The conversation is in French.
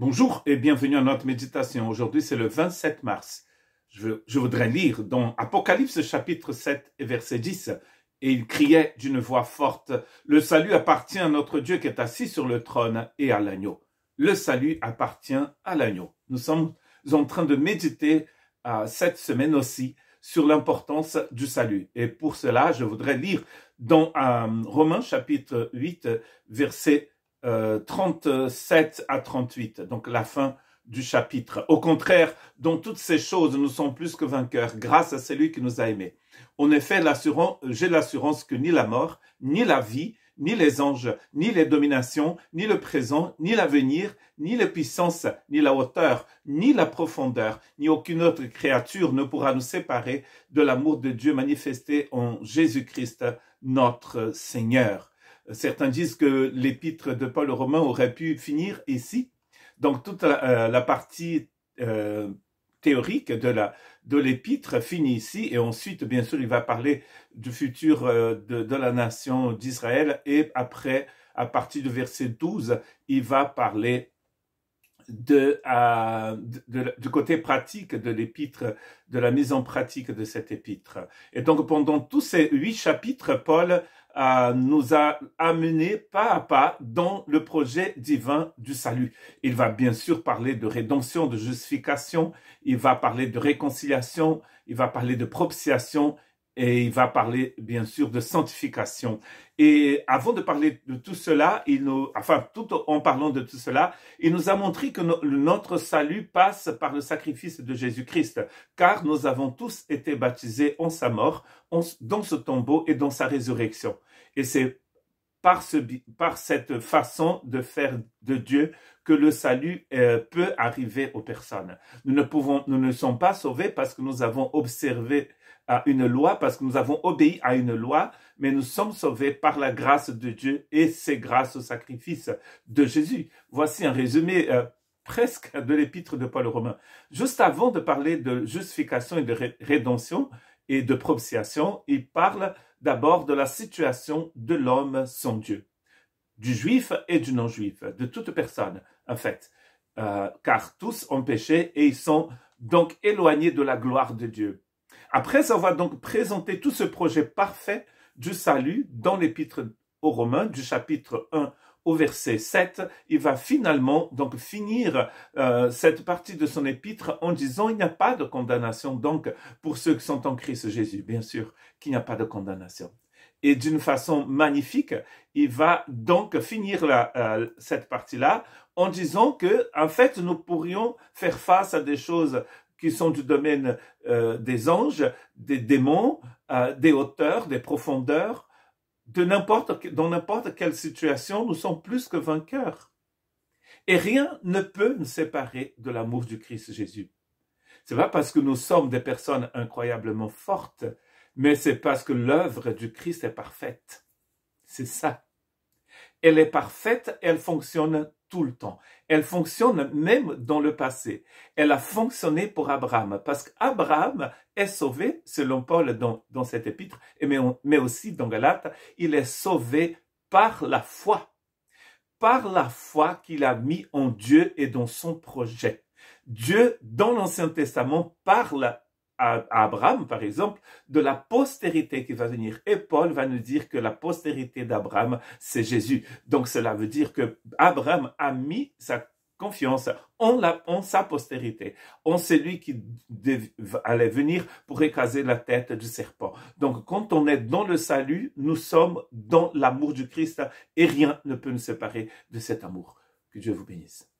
Bonjour et bienvenue à notre méditation. Aujourd'hui, c'est le 27 mars. Je, voudrais lire dans Apocalypse chapitre 7 et verset 10. Et il criait d'une voix forte, Le salut appartient à notre Dieu qui est assis sur le trône et à l'agneau. Le salut appartient à l'agneau. Nous sommes en train de méditer euh, cette semaine aussi sur l'importance du salut. Et pour cela, je voudrais lire dans euh, Romains chapitre 8, verset 37 euh, à 38, donc la fin du chapitre. Au contraire, dont toutes ces choses, nous sont plus que vainqueurs grâce à celui qui nous a aimés. En effet, j'ai l'assurance que ni la mort, ni la vie, ni les anges, ni les dominations, ni le présent, ni l'avenir, ni les puissances, ni la hauteur, ni la profondeur, ni aucune autre créature ne pourra nous séparer de l'amour de Dieu manifesté en Jésus-Christ, notre Seigneur. Certains disent que l'épître de Paul aux Romains aurait pu finir ici. Donc toute la, euh, partie euh, théorique de la de l'épître finit ici et ensuite bien sûr il va parler du futur euh, de, de, la nation d'Israël et après à partir du verset 12 il va parler de, du côté pratique de l'épître, de la mise en pratique de cette épître. Et donc pendant tous ces huit chapitres, Paul euh, nous a amenés pas à pas dans le projet divin du salut. Il va bien sûr parler de rédemption, de justification, il va parler de réconciliation, il va parler de propitiation, et il va parler bien sûr de sanctification. Et avant de parler de tout cela, il nous, enfin tout en parlant de tout cela, il nous a montré que notre salut passe par le sacrifice de Jésus-Christ, car nous avons tous été baptisés en sa mort, dans ce tombeau et dans sa résurrection. Et c'est par, cette façon de faire de Dieu que le salut euh, peut arriver aux personnes. Nous ne pouvons, nous ne sommes pas sauvés parce que nous avons observé à une loi parce que nous avons obéi à une loi, mais nous sommes sauvés par la grâce de Dieu et c'est grâce au sacrifice de Jésus. Voici un résumé euh, presque de l'épître de Paul aux Romains. Juste avant de parler de justification et de rédemption et de propitiation, il parle d'abord de la situation de l'homme sans Dieu, du juif et du non-juif, de toute personne, en fait, euh, car tous ont péché et ils sont donc éloignés de la gloire de Dieu. Après avoir donc présenté tout ce projet parfait du salut dans l'épître aux Romains du chapitre 1 au verset 7, il va finalement donc finir euh, cette partie de son épître en disant il n'y a pas de condamnation donc pour ceux qui sont en Christ Jésus, bien sûr qu'il n'y a pas de condamnation. Et d'une façon magnifique, il va donc finir euh, cette partie-là en disant que, en fait, nous pourrions faire face à des choses qui sont du domaine euh, des anges, des démons, euh, des hauteurs, des profondeurs, de n'importe, dans n'importe quelle situation, nous sommes plus que vainqueurs. Et rien ne peut nous séparer de l'amour du Christ Jésus. C'est pas parce que nous sommes des personnes incroyablement fortes, mais c'est parce que l'œuvre du Christ est parfaite. C'est ça. Elle est parfaite, elle fonctionne tout le temps. Elle fonctionne même dans le passé. Elle a fonctionné pour Abraham parce qu'Abraham est sauvé, selon Paul dans, dans cet épître, mais, mais aussi dans Galate, il est sauvé par la foi. Par la foi qu'il a mis en Dieu et dans son projet. Dieu, dans l'Ancien Testament, parle Abraham, par exemple, de la postérité qui va venir. Et Paul va nous dire que la postérité d'Abraham, c'est Jésus. Donc cela veut dire que Abraham a mis sa confiance en, en sa postérité, en celui qui allait venir pour écraser la tête du serpent. Donc quand on est dans le salut, nous sommes dans l'amour du Christ et rien ne peut nous séparer de cet amour. Que Dieu vous bénisse.